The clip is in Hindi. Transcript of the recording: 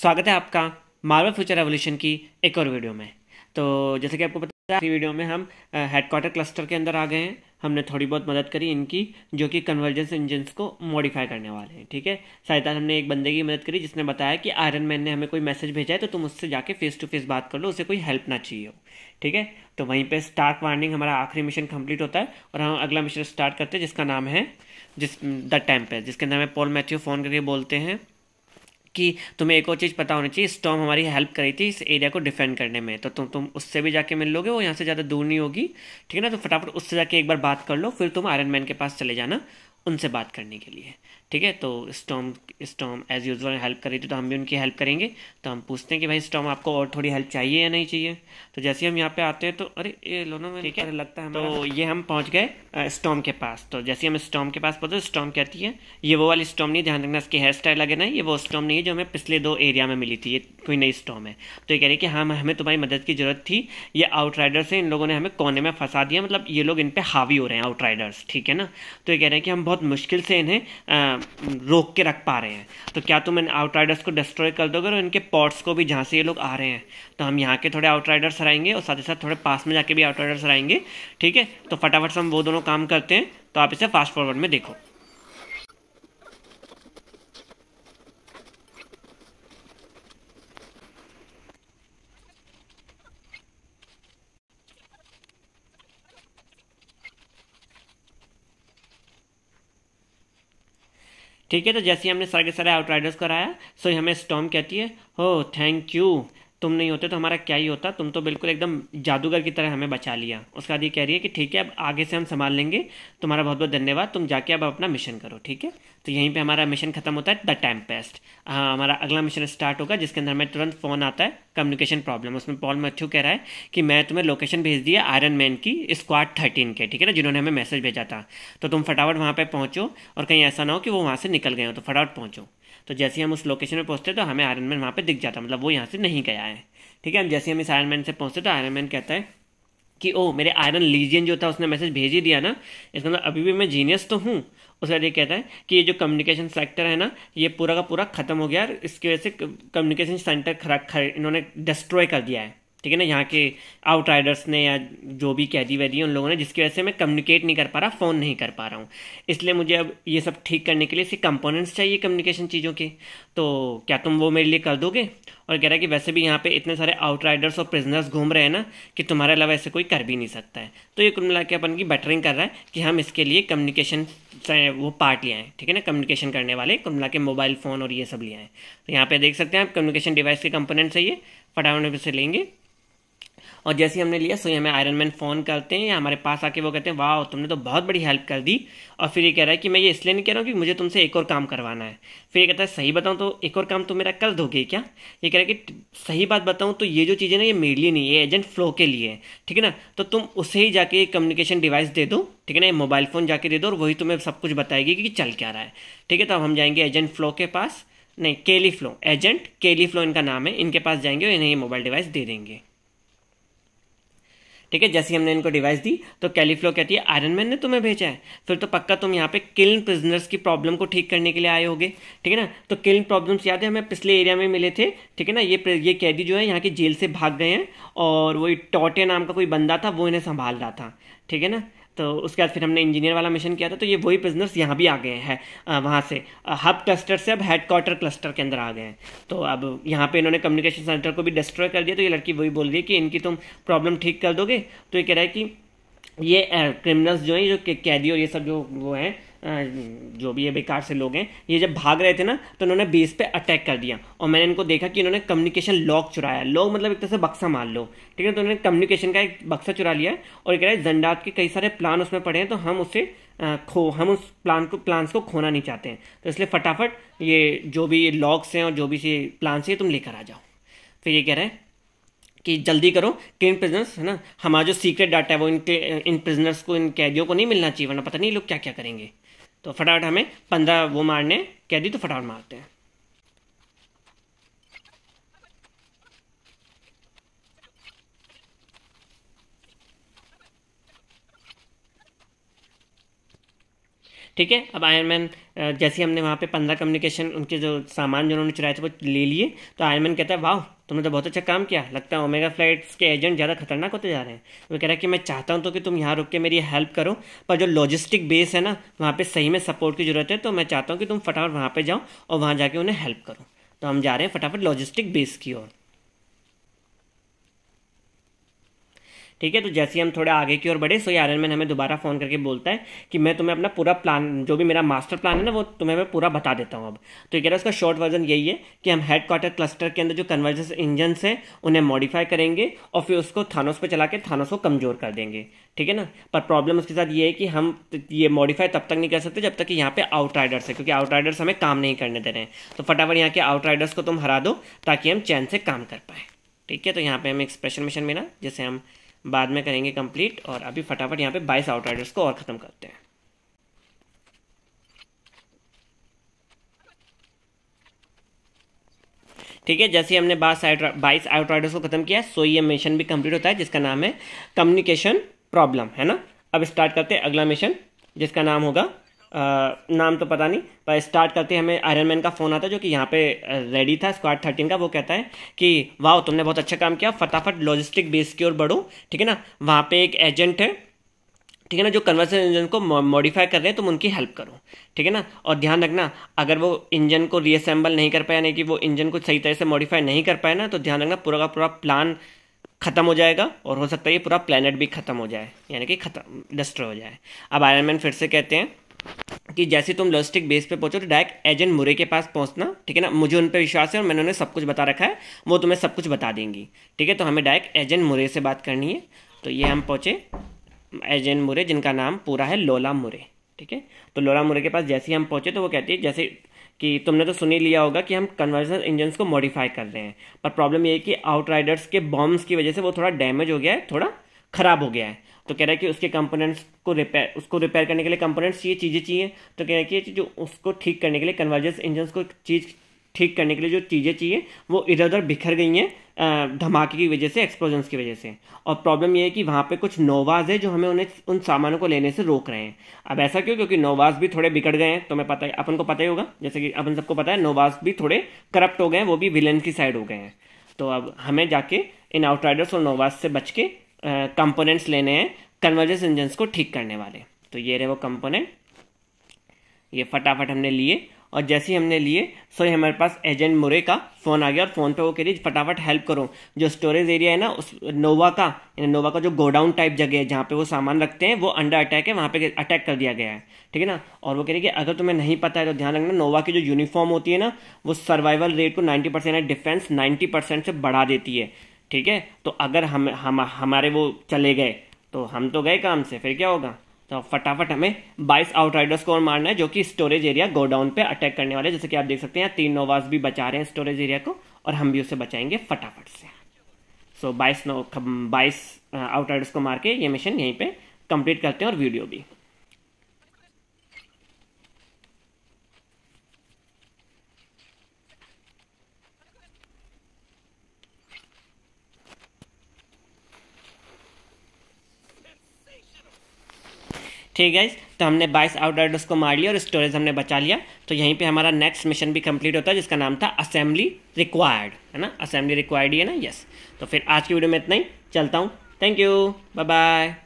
स्वागत है आपका मार्वल फ्यूचर रेवोल्यूशन की एक और वीडियो में तो जैसे कि आपको पता है वीडियो में हम हेडक्वार्टर क्लस्टर के अंदर आ गए हैं हमने थोड़ी बहुत मदद करी इनकी जो कि कन्वर्जेंस इंजन्स को मॉडिफाई करने वाले हैं ठीक है सहायता हमने एक बंदे की मदद करी जिसने बताया कि आयरन मैन ने हमें कोई मैसेज भेजा है तो तुम उससे जाके फेस टू फेस बात कर लो उसे कोई हेल्प ना चाहिए हो ठीक है तो वहीं पे स्टार्क वार्निंग हमारा आखिरी मिशन कंप्लीट होता है और हम अगला मिशन स्टार्ट करते हैं जिसका नाम है जिस द टेम्प जिसके अंदर हमें पॉल मैथ्यू फ़ोन करके बोलते हैं कि तुम्हें एक और चीज़ पता होनी चाहिए स्टॉम हमारी हेल्प करी थी इस एरिया को डिफेंड करने में तो तुम तुम उससे भी जाके मिल लोगे वो यहाँ से ज़्यादा दूर नहीं होगी ठीक है ना तो फटाफट उससे जाके एक बार बात कर लो फिर तुम आयरन मैन के पास चले जाना उनसे बात करने के लिए ठीक है तो storm storm as usual help कर रही थी तो, तो हम भी उनकी हेल्प करेंगे तो हम पूछते हैं कि भाई स्टॉम आपको और थोड़ी हेल्प चाहिए या नहीं चाहिए तो जैसे हम यहाँ पे आते हैं तो अरे ये लोनो में ठीक है लगता है तो ये हम पहुँच गए स्टॉम के पास तो जैसे हम स्टॉम के पास पहुँचे स्टॉम कहती है ये वो वाली स्टॉम नहीं ध्यान रखना इसकी हेयर स्टाइल लगे ना ये वो स्टॉम नहीं है जो हमें पिछले दो एरिया में मिली थी ये कोई नई स्टॉम है तो ये कह रही है कि हाँ हमें तुम्हारी तो मदद की ज़रूरत थी ये राइडर्स है इन लोगों ने हमें कोने में फंसा दिया मतलब ये लोग इन पर हावी हो रहे हैं आउटराइडर्स ठीक है ना तो ये कह रहे हैं कि हम बहुत बहुत मुश्किल से इन्हें रोक के रख पा रहे हैं तो क्या तुम इन आउटराइडर्स को डिस्ट्रॉय कर दोगे और इनके पॉट्स को भी जहाँ से ये लोग आ रहे हैं तो हम यहाँ के थोड़े आउटराइडर्स हराएंगे और साथ ही साथ थोड़े पास में जाके भी आउटराइडर्स हराएंगे ठीक है तो फटाफट से हम वो दोनों काम करते हैं तो आप इसे फास्ट फॉरवर्ड में देखो ठीक है तो जैसे हमने सारे के सारे आउटराइडर्स कराया सो ही हमें स्टॉम कहती है हो थैंक यू तुम नहीं होते तो हमारा क्या ही होता तुम तो बिल्कुल एकदम जादूगर की तरह हमें बचा लिया उसका ये कह रही है कि ठीक है अब आगे से हम संभाल लेंगे तुम्हारा बहुत बहुत धन्यवाद तुम जाके अब अपना मिशन करो ठीक है तो यहीं पर हमारा मिशन खत्म होता है द टाइम पेस्ट हाँ हमारा अगला मिशन स्टार्ट होगा जिसके अंदर हमें तुरंत फ़ोन आता है कम्युनिकेशन प्रॉब्लम उसमें पॉल मथ्यू कह रहा है कि मैं तुम्हें लोकेशन भेज दिया आयरन मैन की स्क्वाड थर्टीन के ठीक है ना जिन्होंने हमें मैसेज भेजा था तो तुम फटाफट वहाँ पर पहुँचो और कहीं ऐसा ना हो कि वो वहाँ से निकल गए हो तो फटाफट पहुँचो तो जैसे हम उस लोकेशन में पहुँचते तो हमें आयरन मैन वहाँ पर दिख जाता मतलब वो यहाँ से नहीं गया है ठीक है हम जैसे हम इस आयरन मैन से पहुँचते तो आयरन मैन कहता है कि ओ मेरे आयरन लीजियन जो था उसने मैसेज भेज ही दिया ना इसका मतलब अभी भी मैं जीनियस तो हूँ उसके बाद ये कहता है कि ये जो कम्युनिकेशन सेक्टर है ना ये पूरा का पूरा खत्म हो गया और इसकी वजह से कम्युनिकेशन सेंटर खरा, खर, इन्होंने डिस्ट्रॉय कर दिया है ठीक है ना यहाँ के आउटराइडर्स ने या जो भी कैदी वैदी है उन लोगों ने जिसकी वजह से मैं कम्युनिकेट नहीं कर पा रहा फ़ोन नहीं कर पा रहा हूँ इसलिए मुझे अब ये सब ठीक करने के लिए सिर्फ कंपोनेंट्स चाहिए कम्युनिकेशन चीज़ों के तो क्या तुम वो मेरे लिए कर दोगे और कह रहा है कि वैसे भी यहाँ पे इतने सारे आउटराइडर्स और प्रिजनर्स घूम रहे हैं ना कि तुम्हारे अलावा ऐसे कोई कर भी नहीं सकता है तो ये कुल मिला के अपन की बेटरिंग कर रहा है कि हम इसके लिए कम्युनिकेशन वो पार्ट लिया है ठीक है ना कम्युनिकेशन करने वाले कुल मिला के मोबाइल फ़ोन और ये सब लिया आएँ तो यहाँ पर देख सकते हैं आप कम्युनिकेशन डिवाइस के कंपोनेंट चाहिए फटाफट से लेंगे और जैसे हमने लिया सो हमें आयरन मैन फ़ोन करते हैं या हमारे पास आके वो कहते हैं वाह तुमने तो बहुत बड़ी हेल्प कर दी और फिर ये कह रहा है कि मैं ये इसलिए नहीं कह रहा हूँ कि मुझे तुमसे एक और काम करवाना है फिर ये कहता है सही बताऊँ तो एक और काम तुम मेरा कर दोगे क्या ये कह रहा है कि सही बात बताऊँ तो ये जो चीज़ें ना ये मेरे लिए नहीं है एजेंट फ्लो के लिए है ठीक है ना तो तुम उसे ही जाके कम्युनिकेशन डिवाइस दे दो ठीक है ना मोबाइल फ़ोन जाके दे दो और वही तुम्हें सब कुछ बताएगी कि चल क्या रहा है ठीक है तो हम जाएंगे एजेंट फ्लो के पास नहीं केली फ्लो एजेंट केली फ्लो इनका नाम है इनके पास जाएंगे और इन्हें ये मोबाइल डिवाइस दे देंगे ठीक है जैसी हमने इनको डिवाइस दी तो कैलीफ्लो कहती है आयरन मैन ने तुम्हें भेजा है फिर तो पक्का तुम यहाँ पे किल्न प्रिजनर्स की प्रॉब्लम को ठीक करने के लिए आए होगे ठीक है ना तो किल्न प्रॉब्लम्स याद है हमें पिछले एरिया में मिले थे ठीक है ना ये ये कैदी जो है यहाँ के जेल से भाग गए हैं और वही टोटे नाम का कोई बंदा था वो इन्हें संभाल रहा था ठीक है ना तो उसके बाद फिर हमने इंजीनियर वाला मिशन किया था तो ये वही बिजनेस यहाँ भी आ गए हैं वहाँ से हब क्लस्टर से अब हेडक्वार्टर क्लस्टर के अंदर आ गए हैं तो अब यहाँ पे इन्होंने कम्युनिकेशन सेंटर को भी डिस्ट्रॉय कर दिया तो ये लड़की वही बोल रही है कि इनकी तुम प्रॉब्लम ठीक कर दोगे तो ये कह रहा है कि ये क्रिमिनल्स जो हैं जो कैदी और ये सब जो वो हैं जो भी ये बेकार से लोग हैं ये जब भाग रहे थे ना तो इन्होंने बेस पे अटैक कर दिया और मैंने इनको देखा कि इन्होंने कम्युनिकेशन लॉक चुराया लॉक मतलब एक तरह से बक्सा मान लो ठीक है तो इन्होंने कम्युनिकेशन का एक बक्सा चुरा लिया और कह रहे जंडात के कई सारे प्लान उसमें पड़े हैं तो हम उसे खो हम उस प्लान को प्लान्स को खोना नहीं चाहते हैं तो इसलिए फटाफट ये जो भी लॉक्स हैं और जो भी प्लान्स हैं तुम लेकर आ जाओ फिर ये कह रहे हैं कि जल्दी करो कि इन प्रिजनर्स है ना हमारा जो सीक्रेट डाटा है वो इनके इन प्रिजनर्स को इन कैदियों को नहीं मिलना चाहिए वरना पता नहीं लोग क्या क्या करेंगे तो फटाफट हमें पंद्रह वो मारने कैदी तो फटाफट मारते हैं ठीक है अब आयरन मैन जैसे हमने वहाँ पे पंद्रह कम्युनिकेशन उनके जो सामान जो उन्होंने चुराए थे वो ले लिए तो आयरन मैन कहता है वाह तुमने तो बहुत अच्छा काम किया लगता है ओमेगा फ्लाइट्स के एजेंट ज़्यादा खतरनाक होते जा रहे हैं वो कह रहा है कि मैं चाहता हूँ तो कि तुम यहाँ रुक के मेरी हेल्प करो पर जो लॉजिस्टिक बेस है ना वहाँ पर सही में सपोर्ट की जरूरत है तो मैं चाहता हूँ कि तुम फटाफट वहाँ पर जाओ और वहाँ जाके उन्हें हेल्प करो तो हम जा रहे हैं फटाफट लॉजिस्टिक बेस की ओर ठीक है तो जैसे ही हम थोड़ा आगे की ओर बढ़े सो ये आयरन मैन हमें दोबारा फ़ोन करके बोलता है कि मैं तुम्हें अपना पूरा प्लान जो भी मेरा मास्टर प्लान है ना वो तुम्हें मैं पूरा बता देता हूँ अब तो कह रहा है उसका शॉर्ट वर्जन यही है कि हम हेड क्वार्टर क्लस्टर के अंदर जो कन्वर्जेंस इंजन है उन्हें मॉडिफाई करेंगे और फिर उसको थानोस पर चला के थानोस को कमज़ोर कर देंगे ठीक है ना पर प्रॉब्लम उसके साथ ये है कि हम ये मॉडिफाई तब तक नहीं कर सकते जब तक कि यहाँ पे आउटराइडर्स है क्योंकि आउटराइडर्स हमें काम नहीं करने दे रहे हैं तो फटाफट यहाँ के आउटराइडर्स को तुम हरा दो ताकि हम चैन से काम कर पाए ठीक है तो यहाँ पे हमें एक्सप्रेशन मिशन मिला जिसे हम बाद में करेंगे कंप्लीट और अभी फटाफट यहाँ पे बाईस आउटराइडर्स को और ख़त्म करते हैं ठीक है जैसे हमने बाईस बाईस आउटराइडर्स को ख़त्म किया सो ये मिशन भी कंप्लीट होता है जिसका नाम है कम्युनिकेशन प्रॉब्लम है ना अब स्टार्ट करते हैं अगला मिशन जिसका नाम होगा नाम तो पता नहीं पर स्टार्ट करते हमें आयरन मैन का फ़ोन आता है जो कि यहाँ पे रेडी था स्क्वाड थर्टीन का वो कहता है कि वाह तुमने बहुत अच्छा काम किया फटाफट लॉजिस्टिक बेस की ओर बढ़ो ठीक है ना वहाँ पे एक एजेंट है ठीक है ना जो कन्वर्सन इंजन को मॉडिफाई कर रहे हैं तुम उनकी हेल्प करो ठीक है ना और ध्यान रखना अगर वो इंजन को रीअसेंबल नहीं कर पाए यानी कि वो इंजन को सही तरह से मॉडिफाई नहीं कर पाए ना तो ध्यान रखना पूरा का पूरा प्लान खत्म हो जाएगा और हो सकता है ये पूरा प्लानट भी खत्म हो जाए यानी कि खत्म डिस्ट्रॉय हो जाए अब आयरन मैन फिर से कहते हैं कि जैसे तुम लॉजिस्टिक बेस पे पहुंचो तो डायरेक्ट एजेंट मुरे के पास पहुंचना ठीक है ना मुझे उन पर विश्वास है और मैंने उन्हें सब कुछ बता रखा है वो तुम्हें सब कुछ बता देंगी ठीक है तो हमें डायरेक्ट एजेंट मुरे से बात करनी है तो ये हम पहुँचे एजेंट मुरे जिनका नाम पूरा है लोला मुरे ठीक है तो लोला मुरे के पास जैसे ही हम पहुँचे तो वो कहती है जैसे कि तुमने तो सुनी लिया होगा कि हम कन्वर्जन इंजन्स को मॉडिफाई कर रहे हैं पर प्रॉब्लम ये है कि आउटराइडर्स के बॉम्ब्स की वजह से वो थोड़ा डैमेज हो गया है थोड़ा ख़राब हो गया है तो कह रहा है कि उसके कंपोनेंट्स को रिपेयर उसको रिपेयर करने के लिए कंपोनेंट्स ये चीज़ें चाहिए तो कह रहा है कि जो उसको ठीक करने के लिए कन्वर्जेंस इंजन को चीज़ ठीक करने के लिए जो चीज़ें चाहिए वो इधर उधर बिखर गई हैं धमाके की वजह से एक्सप्लोजन्स की वजह से और प्रॉब्लम ये है कि वहाँ पे कुछ नोवाज है जो हमें उन्हें उन सामानों को लेने से रोक रहे हैं अब ऐसा क्यों क्योंकि नोवाज भी थोड़े बिगड़ गए हैं तो मैं पता है अपन को पता ही होगा जैसे कि अपन सबको पता है नोवाज भी थोड़े करप्ट हो गए हैं वो भी विलन की साइड हो गए हैं तो अब हमें जाके इन आउटराइडर्स और नोवाज से बच के कंपोनेंट्स लेने हैं कन्वर्जेंस इंजन्स को ठीक करने वाले तो ये रहे वो कंपोनेंट ये फटाफट हमने लिए और जैसे ही हमने लिए सॉरी हमारे पास एजेंट मुरे का फ़ोन आ गया और फ़ोन पे वो कह रही फटाफट हेल्प करो जो स्टोरेज एरिया है ना उस नोवा का यानी नोवा का जो गोडाउन टाइप जगह है जहाँ पे वो सामान रखते हैं वो अंडर अटैक है वहाँ पे अटैक कर दिया गया है ठीक है ना और वो कह रही है कि अगर तुम्हें नहीं पता है तो ध्यान रखना नोवा की जो यूनिफॉर्म होती है ना वो सर्वाइवल रेट को ninety percent defence ninety percent से बढ़ा देती है ठीक है तो अगर हम हम हमारे वो चले गए तो हम तो गए काम से फिर क्या होगा तो फटाफट हमें 22 आउटराइडर्स को और मारना है जो कि स्टोरेज एरिया गोडाउन पे अटैक करने वाले जैसे कि आप देख सकते हैं तीन नोवास भी बचा रहे हैं स्टोरेज एरिया को और हम भी उसे बचाएंगे फटाफट से सो so, 22 नो 22 आउटराइडर्स को मार के ये मिशन यहीं पे कंप्लीट करते हैं और वीडियो भी ठीक है तो हमने 22 आउटराइडर्स को मार लिया और स्टोरेज हमने बचा लिया तो यहीं पे हमारा नेक्स्ट मिशन भी कंप्लीट होता है जिसका नाम था असेंबली रिक्वायर्ड है ना असेंबली रिक्वायर्ड ही है ना यस तो फिर आज की वीडियो में इतना ही चलता हूँ थैंक यू बाय बाय